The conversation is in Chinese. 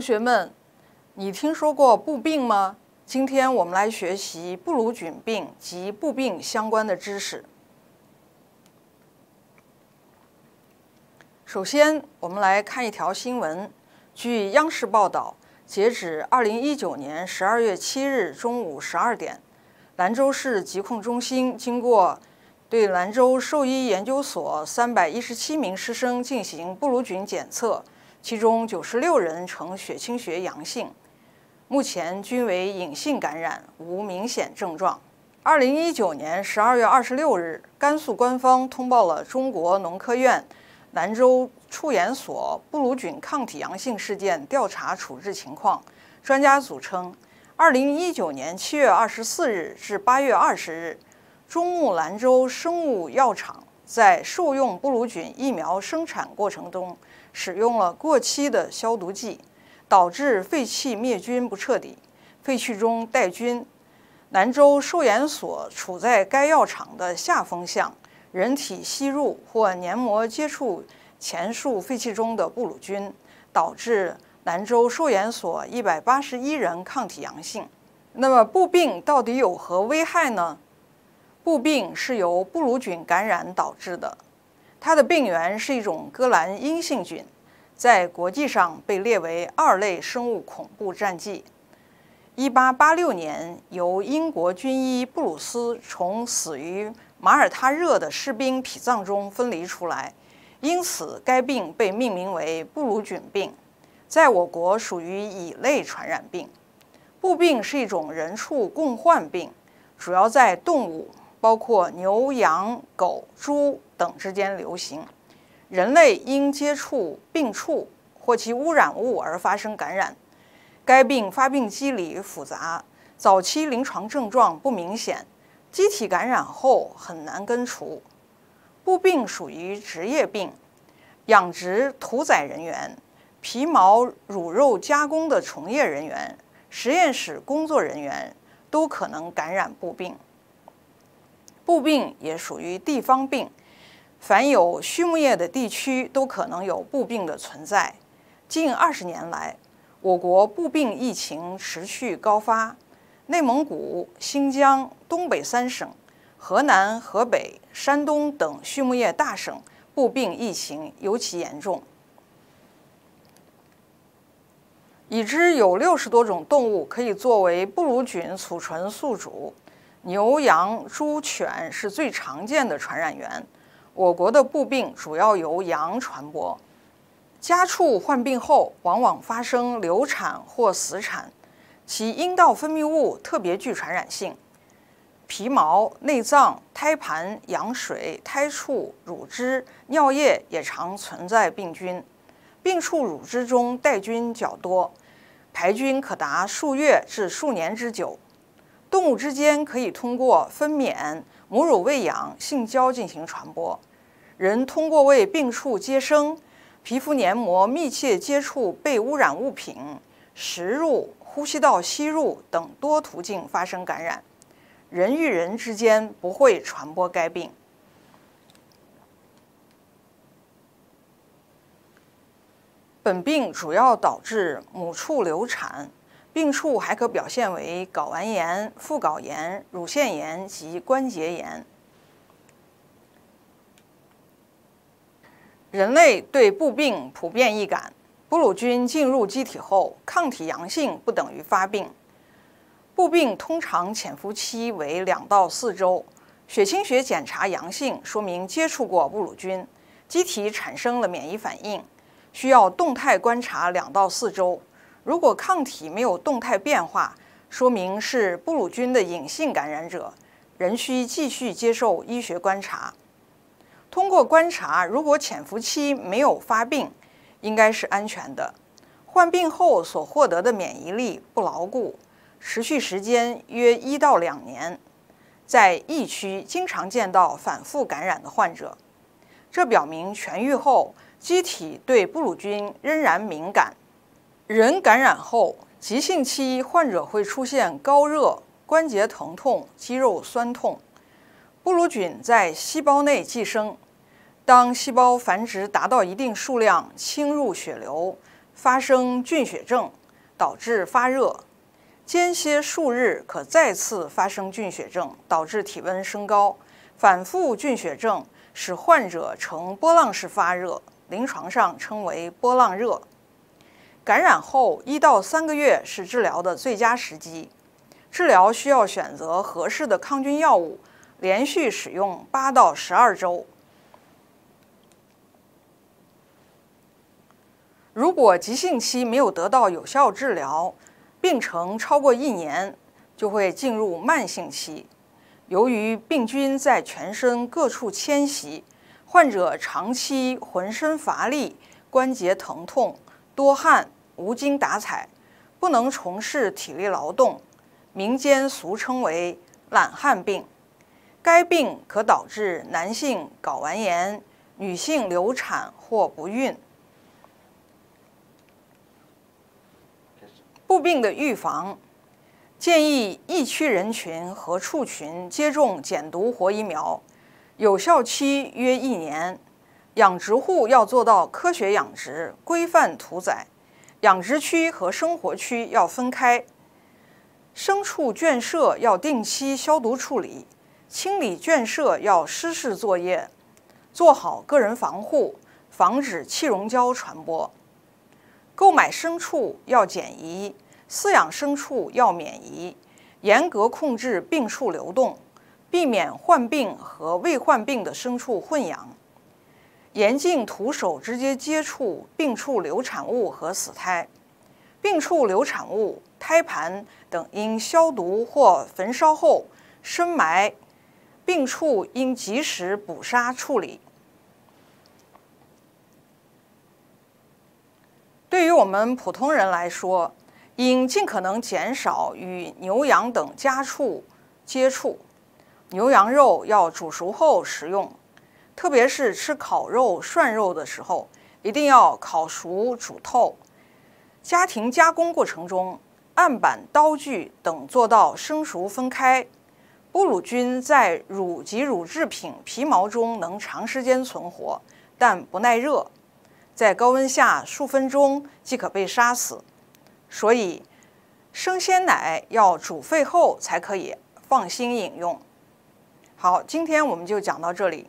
同学们，你听说过布病吗？今天我们来学习布鲁菌病及布病相关的知识。首先，我们来看一条新闻。据央视报道，截止二零一九年十二月七日中午十二点，兰州市疾控中心经过对兰州兽医研究所三百一十七名师生进行布鲁菌检测。其中九十六人呈血清学阳性，目前均为隐性感染，无明显症状。二零一九年十二月二十六日，甘肃官方通报了中国农科院兰州畜研所布鲁菌抗体阳性事件调查处置情况。专家组称，二零一九年七月二十四日至八月二十日，中牧兰州生物药厂在兽用布鲁菌疫苗生产过程中。使用了过期的消毒剂，导致废气灭菌不彻底，废气中带菌。兰州兽研所处在该药厂的下风向，人体吸入或黏膜接触前述废气中的布鲁菌，导致兰州兽研所一百八十一人抗体阳性。那么布病到底有何危害呢？布病是由布鲁菌感染导致的。它的病原是一种哥兰阴性菌，在国际上被列为二类生物恐怖战剂。一八八六年，由英国军医布鲁斯从死于马耳他热的士兵脾脏中分离出来，因此该病被命名为布鲁菌病。在我国，属于乙类传染病。布病是一种人畜共患病，主要在动物。包括牛、羊、狗、猪等之间流行，人类因接触病畜或其污染物而发生感染。该病发病机理复杂，早期临床症状不明显，机体感染后很难根除。布病属于职业病，养殖、屠宰人员、皮毛、乳肉加工的从业人员、实验室工作人员都可能感染布病。布病也属于地方病，凡有畜牧业的地区都可能有布病的存在。近二十年来，我国布病疫情持续高发，内蒙古、新疆、东北三省、河南、河北、山东等畜牧业大省布病疫情尤其严重。已知有六十多种动物可以作为布鲁菌储存宿主。牛、羊、猪、犬是最常见的传染源。我国的布病主要由羊传播。家畜患病后，往往发生流产或死产，其阴道分泌物特别具传染性。皮毛、内脏、胎盘、羊水、胎畜乳汁、尿液也常存在病菌。病畜乳汁中带菌较多，排菌可达数月至数年之久。动物之间可以通过分娩、母乳喂养、性交进行传播。人通过为病畜接生、皮肤黏膜密切接触被污染物品、食入、呼吸道吸入等多途径发生感染。人与人之间不会传播该病。本病主要导致母畜流产。病处还可表现为睾丸炎、附睾炎、乳腺炎及关节炎。人类对布病普遍易感。布鲁菌进入机体后，抗体阳性不等于发病。布病通常潜伏期为两到四周。血清学检查阳性说明接触过布鲁菌，机体产生了免疫反应，需要动态观察两到四周。如果抗体没有动态变化，说明是布鲁菌的隐性感染者，仍需继续接受医学观察。通过观察，如果潜伏期没有发病，应该是安全的。患病后所获得的免疫力不牢固，持续时间约一到两年。在疫区经常见到反复感染的患者，这表明痊愈后机体对布鲁菌仍然敏感。人感染后，急性期患者会出现高热、关节疼痛、肌肉酸痛。布鲁菌在细胞内寄生，当细胞繁殖达到一定数量，侵入血流，发生菌血症，导致发热。间歇数日可再次发生菌血症，导致体温升高。反复菌血症使患者呈波浪式发热，临床上称为波浪热。感染后一到三个月是治疗的最佳时机，治疗需要选择合适的抗菌药物，连续使用八到十二周。如果急性期没有得到有效治疗，病程超过一年就会进入慢性期。由于病菌在全身各处迁徙，患者长期浑身乏力、关节疼痛、多汗。无精打采，不能从事体力劳动，民间俗称为“懒汉病”。该病可导致男性睾丸炎、女性流产或不孕。布病的预防，建议疫区人群和畜群接种减毒活疫苗，有效期约一年。养殖户要做到科学养殖、规范屠宰。养殖区和生活区要分开，牲畜圈舍要定期消毒处理，清理圈舍要湿式作业，做好个人防护，防止气溶胶传播。购买牲畜要检疫，饲养牲畜要免疫，严格控制病畜流动，避免患病和未患病的牲畜混养。严禁徒手直接接触病畜流产物和死胎，病畜流产物、胎盘等应消毒或焚烧后深埋，病畜应及时捕杀处理。对于我们普通人来说，应尽可能减少与牛羊等家畜接触，牛羊肉要煮熟后食用。特别是吃烤肉、涮肉的时候，一定要烤熟煮透。家庭加工过程中，案板、刀具等做到生熟分开。布鲁菌在乳及乳制品皮毛中能长时间存活，但不耐热，在高温下数分钟即可被杀死。所以，生鲜奶要煮沸后才可以放心饮用。好，今天我们就讲到这里。